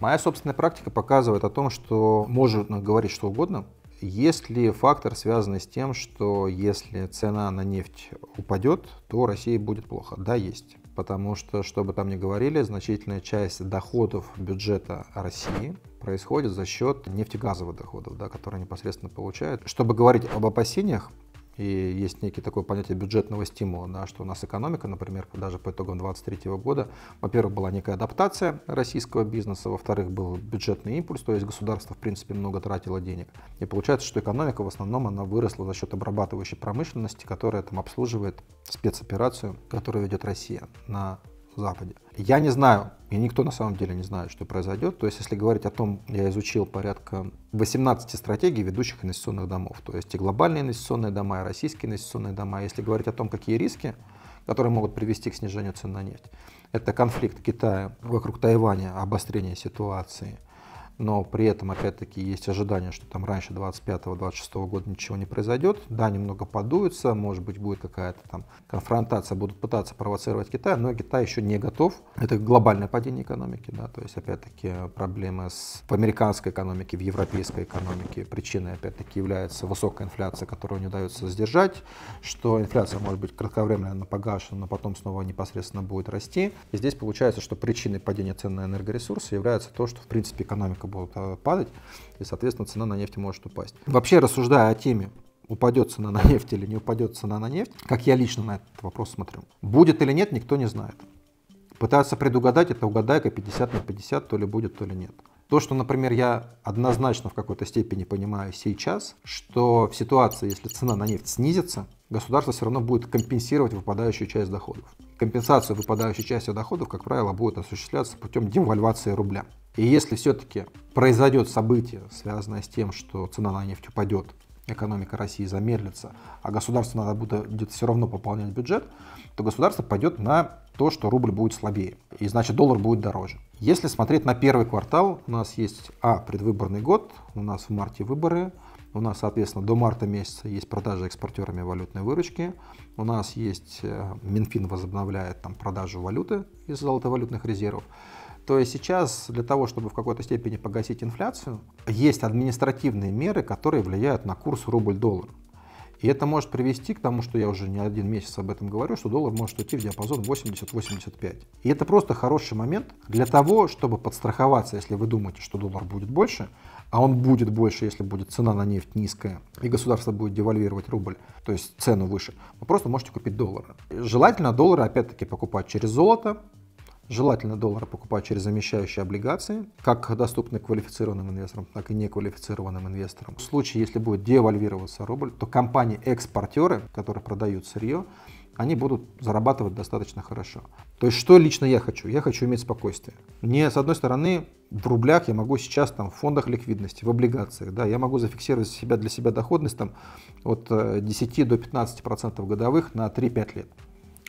Моя собственная практика показывает о том, что можно говорить что угодно, есть ли фактор, связанный с тем, что если цена на нефть упадет, то России будет плохо? Да, есть. Потому что, что бы там ни говорили, значительная часть доходов бюджета России происходит за счет нефтегазовых доходов, да, которые непосредственно получают. Чтобы говорить об опасениях, и есть некий такое понятие бюджетного стимула, да, что у нас экономика, например, даже по итогам 2023 года, во-первых, была некая адаптация российского бизнеса, во-вторых, был бюджетный импульс, то есть государство, в принципе, много тратило денег. И получается, что экономика в основном она выросла за счет обрабатывающей промышленности, которая там обслуживает спецоперацию, которую ведет Россия на Западе. Я не знаю, и никто на самом деле не знает, что произойдет. То есть, если говорить о том, я изучил порядка 18 стратегий ведущих инвестиционных домов. То есть и глобальные инвестиционные дома, и российские инвестиционные дома. Если говорить о том, какие риски, которые могут привести к снижению цен на нефть. Это конфликт Китая вокруг Тайваня, обострение ситуации – но при этом, опять-таки, есть ожидание, что там раньше 25-26 года ничего не произойдет. Да, немного подуется, может быть, будет какая-то там конфронтация, будут пытаться провоцировать Китай, но Китай еще не готов. Это глобальное падение экономики, да, то есть, опять-таки, проблемы с, в американской экономике, в европейской экономике. Причиной, опять-таки, является высокая инфляция, которую не удается сдержать, что инфляция может быть кратковременно погашена, но потом снова непосредственно будет расти. И здесь получается, что причиной падения цен на энергоресурсы является то, что, в принципе, экономика будут э, падать, и, соответственно, цена на нефть может упасть. Вообще, рассуждая о теме, упадет цена на нефть или не упадет цена на нефть, как я лично на этот вопрос смотрю, будет или нет, никто не знает. Пытаться предугадать, это угадайка 50 на 50, то ли будет, то ли нет. То, что, например, я однозначно в какой-то степени понимаю сейчас, что в ситуации, если цена на нефть снизится, государство все равно будет компенсировать выпадающую часть доходов. Компенсацию выпадающей части доходов, как правило, будет осуществляться путем девальвации рубля. И если все-таки произойдет событие, связанное с тем, что цена на нефть упадет, экономика России замедлится, а государство надо будет все равно пополнять бюджет, то государство пойдет на то, что рубль будет слабее, и значит доллар будет дороже. Если смотреть на первый квартал, у нас есть, а, предвыборный год, у нас в марте выборы, у нас, соответственно, до марта месяца есть продажи экспортерами валютной выручки. У нас есть, э, Минфин возобновляет там продажу валюты из золотовалютных резервов. То есть сейчас для того, чтобы в какой-то степени погасить инфляцию, есть административные меры, которые влияют на курс рубль-доллар. И это может привести к тому, что я уже не один месяц об этом говорю, что доллар может уйти в диапазон 80-85. И это просто хороший момент для того, чтобы подстраховаться, если вы думаете, что доллар будет больше, а он будет больше, если будет цена на нефть низкая, и государство будет девальвировать рубль, то есть цену выше, вы просто можете купить доллары. Желательно доллары, опять-таки, покупать через золото, Желательно доллары покупать через замещающие облигации, как доступны квалифицированным инвесторам, так и неквалифицированным инвесторам. В случае, если будет девальвироваться рубль, то компании-экспортеры, которые продают сырье, они будут зарабатывать достаточно хорошо. То есть, что лично я хочу? Я хочу иметь спокойствие. Мне, с одной стороны, в рублях я могу сейчас там в фондах ликвидности, в облигациях, да, я могу зафиксировать себя, для себя доходность там от 10 э, до 15 процентов годовых на 3-5 лет.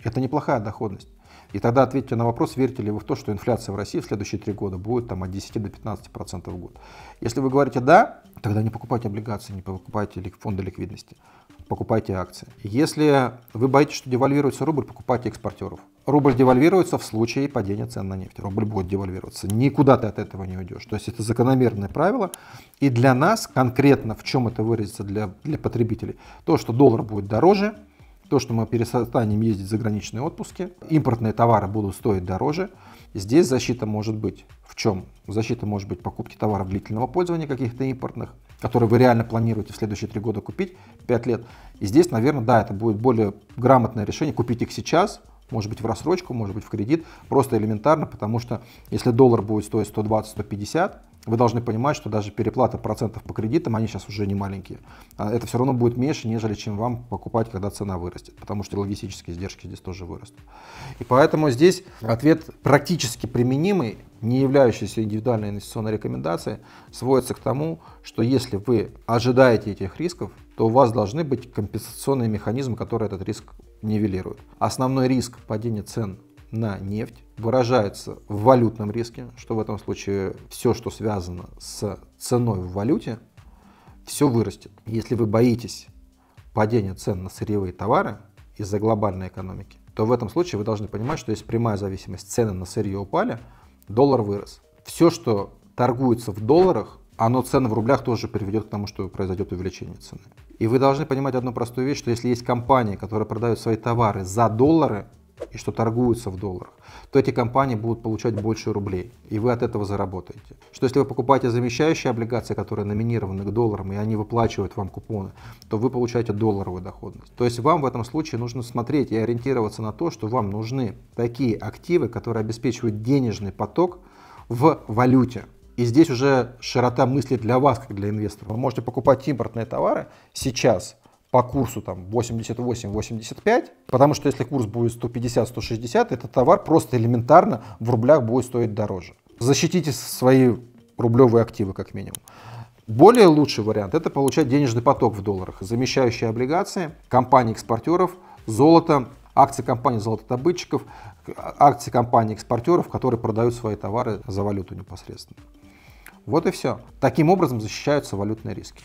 Это неплохая доходность. И тогда ответьте на вопрос, верите ли вы в то, что инфляция в России в следующие три года будет там, от 10 до 15 процентов в год. Если вы говорите «да», тогда не покупайте облигации, не покупайте фонды ликвидности, покупайте акции. Если вы боитесь, что девальвируется рубль, покупайте экспортеров. Рубль девальвируется в случае падения цен на нефть. Рубль будет девальвироваться. Никуда ты от этого не уйдешь. То есть это закономерное правило. И для нас конкретно, в чем это выразится для, для потребителей, то, что доллар будет дороже – то, что мы перестанем ездить в заграничные отпуски, импортные товары будут стоить дороже. Здесь защита может быть в чем? Защита может быть покупки товаров длительного пользования каких-то импортных, которые вы реально планируете в следующие три года купить, пять лет. И здесь, наверное, да, это будет более грамотное решение купить их сейчас, может быть в рассрочку, может быть в кредит, просто элементарно, потому что если доллар будет стоить 120-150, вы должны понимать, что даже переплата процентов по кредитам, они сейчас уже не маленькие. А, это все равно будет меньше, нежели чем вам покупать, когда цена вырастет, потому что логистические издержки здесь тоже вырастут. И поэтому здесь ответ практически применимый, не являющийся индивидуальной инвестиционной рекомендацией, сводится к тому, что если вы ожидаете этих рисков, то у вас должны быть компенсационные механизмы, которые этот риск нивелируют. Основной риск падения цен на нефть выражается в валютном риске, что в этом случае все, что связано с ценой в валюте, все вырастет. Если вы боитесь падения цен на сырьевые товары из-за глобальной экономики, то в этом случае вы должны понимать, что есть прямая зависимость. Цены на сырье упали, доллар вырос. Все, что торгуется в долларах, оно цены в рублях тоже приведет к тому, что произойдет увеличение цены. И вы должны понимать одну простую вещь, что если есть компании, которые продают свои товары за доллары, и что торгуются в долларах, то эти компании будут получать больше рублей, и вы от этого заработаете. Что если вы покупаете замещающие облигации, которые номинированы к долларам, и они выплачивают вам купоны, то вы получаете долларовую доходность. То есть вам в этом случае нужно смотреть и ориентироваться на то, что вам нужны такие активы, которые обеспечивают денежный поток в валюте. И здесь уже широта мысли для вас, как для инвестора. Вы можете покупать импортные товары сейчас – по курсу там 88-85, потому что если курс будет 150-160, этот товар просто элементарно в рублях будет стоить дороже. Защитите свои рублевые активы как минимум. Более лучший вариант – это получать денежный поток в долларах, замещающие облигации компании экспортеров золото, акции компании золотодобытчиков, акции компаний-экспортеров, которые продают свои товары за валюту непосредственно. Вот и все. Таким образом защищаются валютные риски.